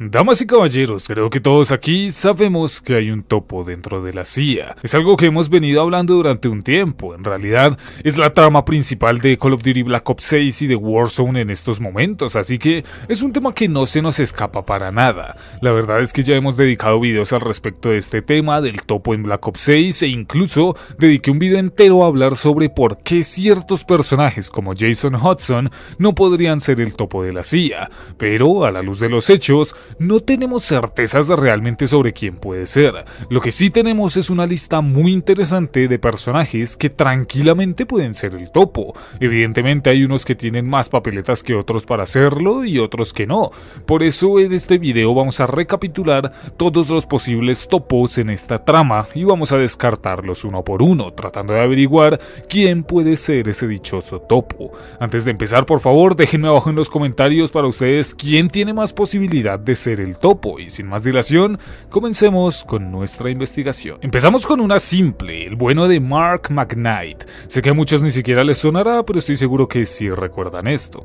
Damas y caballeros, creo que todos aquí sabemos que hay un topo dentro de la CIA. Es algo que hemos venido hablando durante un tiempo. En realidad, es la trama principal de Call of Duty Black Ops 6 y de Warzone en estos momentos, así que es un tema que no se nos escapa para nada. La verdad es que ya hemos dedicado videos al respecto de este tema, del topo en Black Ops 6 e incluso dediqué un video entero a hablar sobre por qué ciertos personajes como Jason Hudson no podrían ser el topo de la CIA. Pero, a la luz de los hechos, no tenemos certezas realmente sobre quién puede ser. Lo que sí tenemos es una lista muy interesante de personajes que tranquilamente pueden ser el topo. Evidentemente hay unos que tienen más papeletas que otros para hacerlo y otros que no. Por eso en este video vamos a recapitular todos los posibles topos en esta trama y vamos a descartarlos uno por uno, tratando de averiguar quién puede ser ese dichoso topo. Antes de empezar, por favor, déjenme abajo en los comentarios para ustedes quién tiene más posibilidad de ser el topo y sin más dilación, comencemos con nuestra investigación. Empezamos con una simple, el bueno de Mark McKnight. Sé que a muchos ni siquiera les sonará, pero estoy seguro que sí recuerdan esto.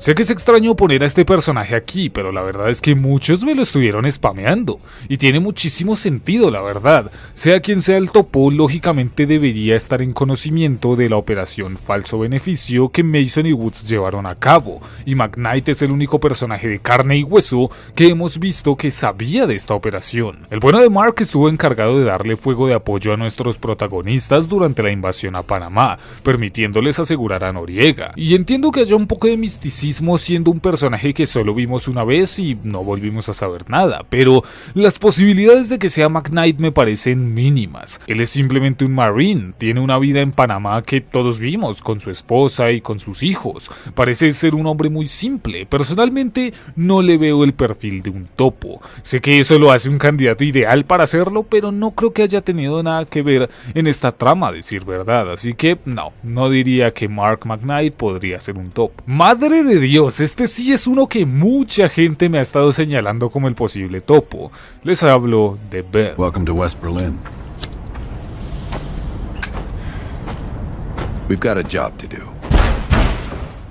Sé que es extraño poner a este personaje aquí, pero la verdad es que muchos me lo estuvieron spameando, y tiene muchísimo sentido la verdad. Sea quien sea el topo, lógicamente debería estar en conocimiento de la operación falso beneficio que Mason y Woods llevaron a cabo, y McKnight es el único personaje de carne y hueso que hemos visto que sabía de esta operación. El bueno de Mark estuvo encargado de darle fuego de apoyo a nuestros protagonistas durante la invasión a Panamá, permitiéndoles asegurar a Noriega, y entiendo que haya un poco de misticismo siendo un personaje que solo vimos una vez y no volvimos a saber nada, pero las posibilidades de que sea McKnight me parecen mínimas. Él es simplemente un marine, tiene una vida en Panamá que todos vimos, con su esposa y con sus hijos. Parece ser un hombre muy simple, personalmente no le veo el perfil de un topo. Sé que eso lo hace un candidato ideal para hacerlo, pero no creo que haya tenido nada que ver en esta trama, decir verdad, así que no, no diría que Mark McKnight podría ser un topo. Madre de Dios, este sí es uno que mucha gente me ha estado señalando como el posible topo. Les hablo de Bell.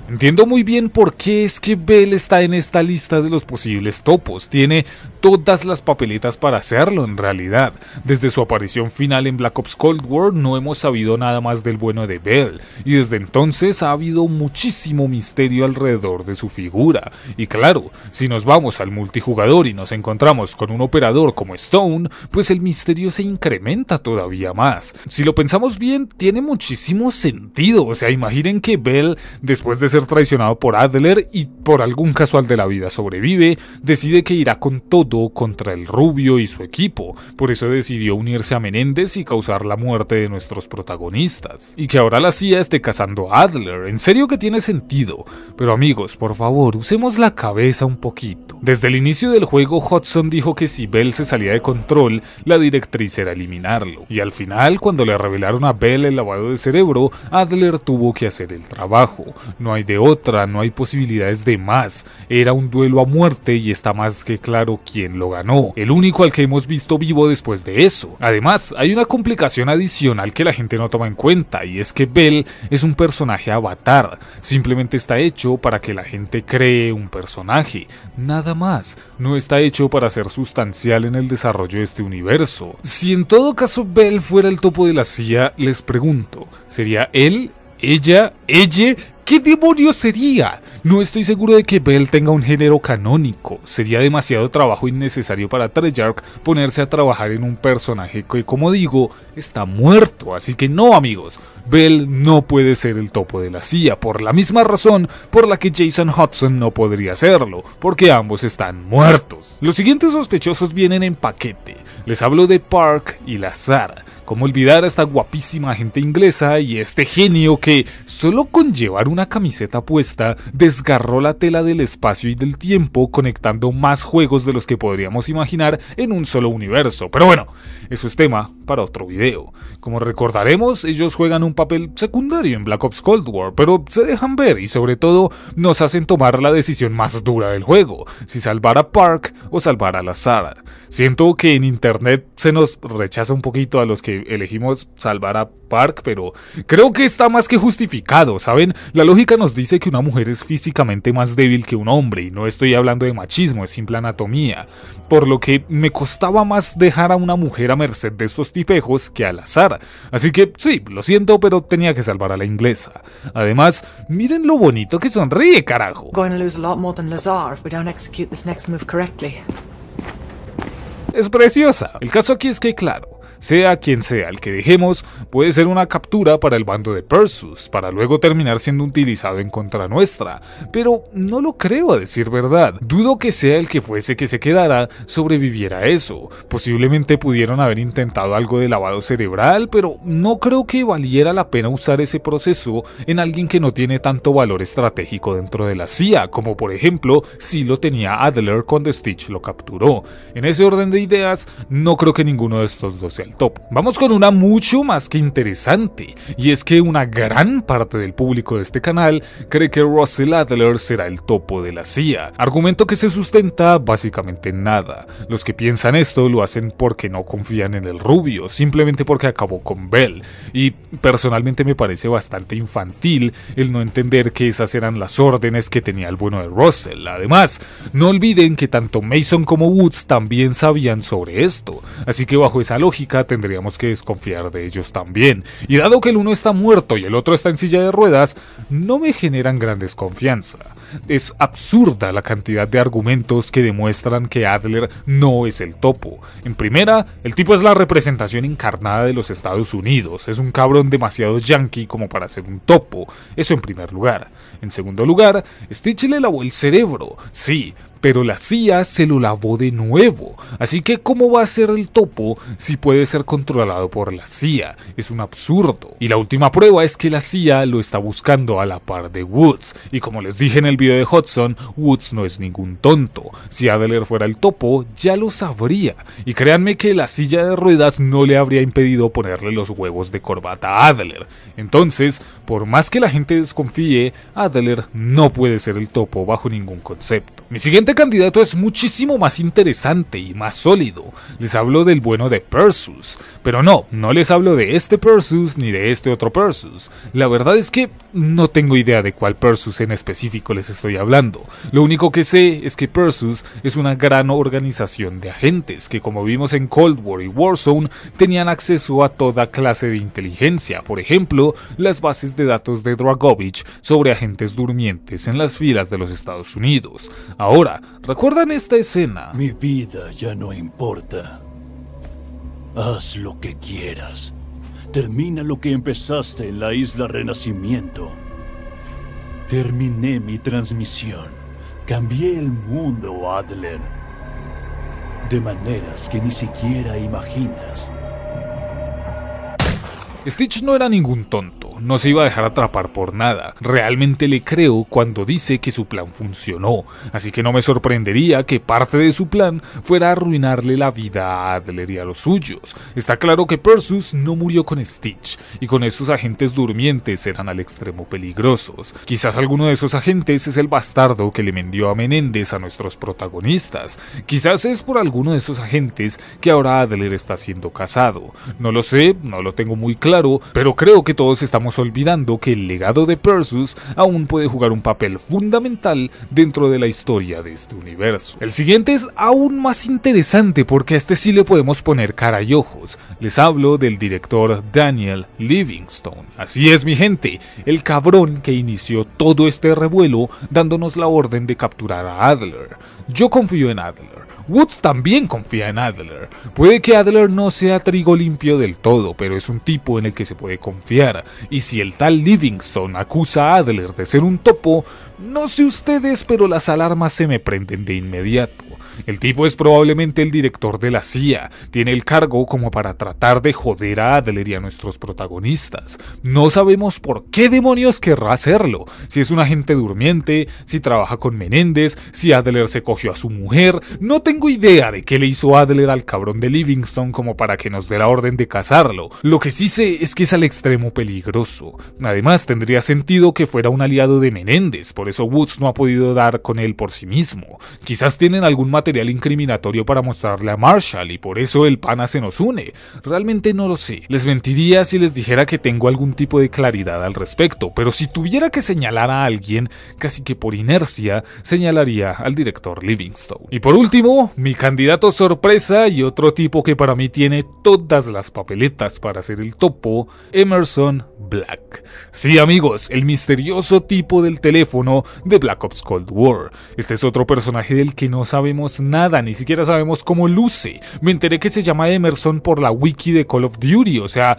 Entiendo muy bien por qué es que Bell está en esta lista de los posibles topos. Tiene todas las papeletas para hacerlo en realidad. Desde su aparición final en Black Ops Cold War no hemos sabido nada más del bueno de Bell, y desde entonces ha habido muchísimo misterio alrededor de su figura. Y claro, si nos vamos al multijugador y nos encontramos con un operador como Stone, pues el misterio se incrementa todavía más. Si lo pensamos bien, tiene muchísimo sentido, o sea, imaginen que Bell, después de ser traicionado por Adler y por algún casual de la vida sobrevive, decide que irá con todo contra el rubio y su equipo, por eso decidió unirse a Menéndez y causar la muerte de nuestros protagonistas. Y que ahora la CIA esté cazando a Adler, en serio que tiene sentido. Pero amigos, por favor, usemos la cabeza un poquito. Desde el inicio del juego, Hudson dijo que si Bell se salía de control, la directriz era eliminarlo. Y al final, cuando le revelaron a Bell el lavado de cerebro, Adler tuvo que hacer el trabajo. No hay de otra, no hay posibilidades de más. Era un duelo a muerte y está más que claro quién lo ganó, el único al que hemos visto vivo después de eso. Además, hay una complicación adicional que la gente no toma en cuenta y es que Bell es un personaje avatar, simplemente está hecho para que la gente cree un personaje, nada más, no está hecho para ser sustancial en el desarrollo de este universo. Si en todo caso Bell fuera el topo de la CIA, les pregunto, ¿sería él, ella, ella ¿Qué demonios sería? No estoy seguro de que Bell tenga un género canónico. Sería demasiado trabajo innecesario para Treyarch ponerse a trabajar en un personaje que, como digo, está muerto. Así que no, amigos, Bell no puede ser el topo de la CIA, por la misma razón por la que Jason Hudson no podría serlo, porque ambos están muertos. Los siguientes sospechosos vienen en paquete. Les hablo de Park y Lazar. ¿Cómo olvidar a esta guapísima gente inglesa y este genio que, solo con llevar una camiseta puesta, desgarró la tela del espacio y del tiempo conectando más juegos de los que podríamos imaginar en un solo universo? Pero bueno, eso es tema para otro video. Como recordaremos, ellos juegan un papel secundario en Black Ops Cold War, pero se dejan ver y sobre todo nos hacen tomar la decisión más dura del juego, si salvar a Park o salvar a lazar Siento que en internet se nos rechaza un poquito a los que elegimos salvar a Park, pero creo que está más que justificado, ¿saben? La lógica nos dice que una mujer es físicamente más débil que un hombre, y no estoy hablando de machismo, es simple anatomía, por lo que me costaba más dejar a una mujer a merced de estos tipejos que al azar. Así que sí, lo siento, pero tenía que salvar a la inglesa. Además, miren lo bonito que sonríe, carajo. Es preciosa. El caso aquí es que, claro, sea quien sea el que dejemos, puede ser una captura para el bando de Persus, para luego terminar siendo utilizado en contra nuestra, pero no lo creo a decir verdad. Dudo que sea el que fuese que se quedara sobreviviera a eso. Posiblemente pudieron haber intentado algo de lavado cerebral, pero no creo que valiera la pena usar ese proceso en alguien que no tiene tanto valor estratégico dentro de la CIA, como por ejemplo si lo tenía Adler cuando Stitch lo capturó. En ese orden de ideas, no creo que ninguno de estos dos sea top. Vamos con una mucho más que interesante, y es que una gran parte del público de este canal cree que Russell Adler será el topo de la CIA, argumento que se sustenta básicamente nada. Los que piensan esto lo hacen porque no confían en el rubio, simplemente porque acabó con Bell, y personalmente me parece bastante infantil el no entender que esas eran las órdenes que tenía el bueno de Russell. Además, no olviden que tanto Mason como Woods también sabían sobre esto, así que bajo esa lógica tendríamos que desconfiar de ellos también. Y dado que el uno está muerto y el otro está en silla de ruedas, no me generan gran desconfianza. Es absurda la cantidad de argumentos que demuestran que Adler no es el topo. En primera, el tipo es la representación encarnada de los Estados Unidos, es un cabrón demasiado yankee como para ser un topo, eso en primer lugar. En segundo lugar, Stitch le lavó el cerebro, sí, pero la CIA se lo lavó de nuevo, así que ¿cómo va a ser el topo si puede ser controlado por la CIA? Es un absurdo. Y la última prueba es que la CIA lo está buscando a la par de Woods, y como les dije en el video de Hudson, Woods no es ningún tonto. Si Adler fuera el topo, ya lo sabría, y créanme que la silla de ruedas no le habría impedido ponerle los huevos de corbata a Adler. Entonces, por más que la gente desconfíe, Adler no puede ser el topo bajo ningún concepto. Mi siguiente candidato es muchísimo más interesante y más sólido. Les hablo del bueno de Persus, pero no, no les hablo de este Persus ni de este otro Persus. La verdad es que no tengo idea de cuál Persus en específico les estoy hablando. Lo único que sé es que Persus es una gran organización de agentes que como vimos en Cold War y Warzone tenían acceso a toda clase de inteligencia, por ejemplo, las bases de datos de Dragovich sobre agentes durmientes en las filas de los Estados Unidos. Ahora, ¿recuerdan esta escena? Mi vida ya no importa. Haz lo que quieras. Termina lo que empezaste en la isla Renacimiento. Terminé mi transmisión. Cambié el mundo, Adler. De maneras que ni siquiera imaginas. Stitch no era ningún tonto no se iba a dejar atrapar por nada. Realmente le creo cuando dice que su plan funcionó, así que no me sorprendería que parte de su plan fuera arruinarle la vida a Adler y a los suyos. Está claro que Persus no murió con Stitch, y con esos agentes durmientes eran al extremo peligrosos. Quizás alguno de esos agentes es el bastardo que le vendió a Menéndez a nuestros protagonistas. Quizás es por alguno de esos agentes que ahora Adler está siendo casado. No lo sé, no lo tengo muy claro, pero creo que todos estamos olvidando que el legado de Persus aún puede jugar un papel fundamental dentro de la historia de este universo. El siguiente es aún más interesante porque a este sí le podemos poner cara y ojos. Les hablo del director Daniel Livingstone. Así es mi gente, el cabrón que inició todo este revuelo dándonos la orden de capturar a Adler. Yo confío en Adler. Woods también confía en Adler. Puede que Adler no sea trigo limpio del todo, pero es un tipo en el que se puede confiar. Y si el tal Livingston acusa a Adler de ser un topo, no sé ustedes, pero las alarmas se me prenden de inmediato. El tipo es probablemente el director de la CIA, tiene el cargo como para tratar de joder a Adler y a nuestros protagonistas. No sabemos por qué demonios querrá hacerlo, si es un agente durmiente, si trabaja con Menéndez, si Adler se cogió a su mujer, no tengo idea de qué le hizo Adler al cabrón de Livingston como para que nos dé la orden de cazarlo. Lo que sí sé es que es al extremo peligroso. Además, tendría sentido que fuera un aliado de Menéndez, por eso Woods no ha podido dar con él por sí mismo. Quizás tienen algún material incriminatorio para mostrarle a Marshall y por eso el pana se nos une. Realmente no lo sé. Les mentiría si les dijera que tengo algún tipo de claridad al respecto, pero si tuviera que señalar a alguien, casi que por inercia, señalaría al director Livingstone. Y por último, mi candidato sorpresa y otro tipo que para mí tiene todas las papeletas para ser el topo, Emerson Black. Sí amigos, el misterioso tipo del teléfono de Black Ops Cold War. Este es otro personaje del que no sabemos nada, ni siquiera sabemos cómo luce. Me enteré que se llama Emerson por la wiki de Call of Duty, o sea,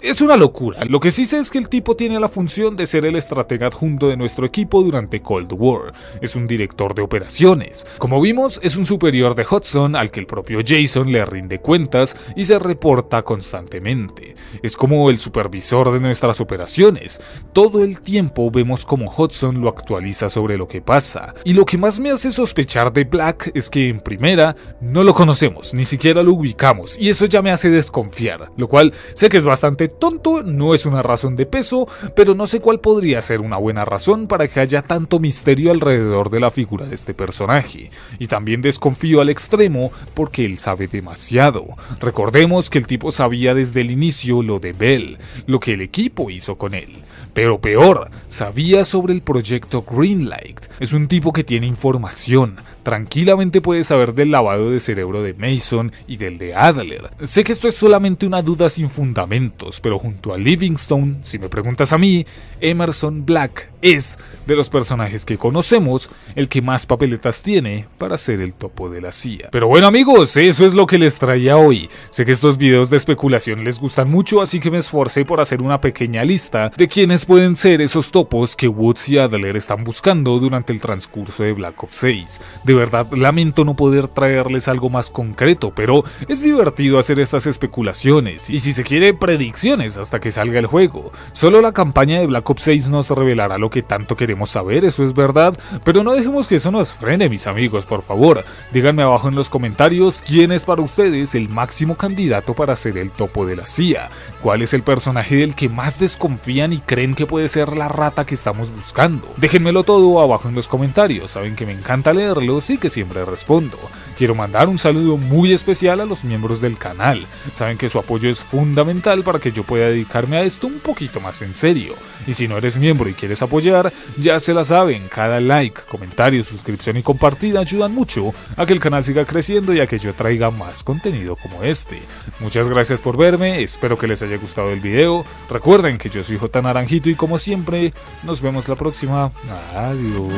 es una locura. Lo que sí sé es que el tipo tiene la función de ser el estratega adjunto de nuestro equipo durante Cold War. Es un director de operaciones. Como vimos, es un superior de Hudson al que el propio Jason le rinde cuentas y se reporta constantemente. Es como el supervisor de nuestras operaciones. Todo el tiempo vemos como Hudson lo actualiza sobre lo que pasa. Y lo que más me hace sospechar de Black es que en primera no lo conocemos, ni siquiera lo ubicamos, y eso ya me hace desconfiar, lo cual sé que es bastante tonto no es una razón de peso, pero no sé cuál podría ser una buena razón para que haya tanto misterio alrededor de la figura de este personaje. Y también desconfío al extremo porque él sabe demasiado. Recordemos que el tipo sabía desde el inicio lo de Bell, lo que el equipo hizo con él. Pero peor, sabía sobre el proyecto Greenlight. Es un tipo que tiene información, Tranquilamente puedes saber del lavado de cerebro de Mason y del de Adler. Sé que esto es solamente una duda sin fundamentos, pero junto a Livingstone, si me preguntas a mí, Emerson Black es, de los personajes que conocemos, el que más papeletas tiene para ser el topo de la CIA. Pero bueno amigos, eso es lo que les traía hoy. Sé que estos videos de especulación les gustan mucho, así que me esforcé por hacer una pequeña lista de quiénes pueden ser esos topos que Woods y Adler están buscando durante el transcurso de Black Ops 6. De verdad lamento no poder traerles algo más concreto, pero es divertido hacer estas especulaciones y si se quiere predicciones hasta que salga el juego. Solo la campaña de Black Ops 6 nos revelará lo que tanto queremos saber, eso es verdad, pero no dejemos que eso nos frene mis amigos, por favor. Díganme abajo en los comentarios quién es para ustedes el máximo candidato para ser el topo de la CIA, cuál es el personaje del que más desconfían y creen que puede ser la rata que estamos buscando. Déjenmelo todo abajo en los comentarios, saben que me encanta leerlos así que siempre respondo. Quiero mandar un saludo muy especial a los miembros del canal. Saben que su apoyo es fundamental para que yo pueda dedicarme a esto un poquito más en serio. Y si no eres miembro y quieres apoyar, ya se la saben, cada like, comentario, suscripción y compartida ayudan mucho a que el canal siga creciendo y a que yo traiga más contenido como este. Muchas gracias por verme, espero que les haya gustado el video. Recuerden que yo soy J Naranjito y como siempre, nos vemos la próxima. Adiós.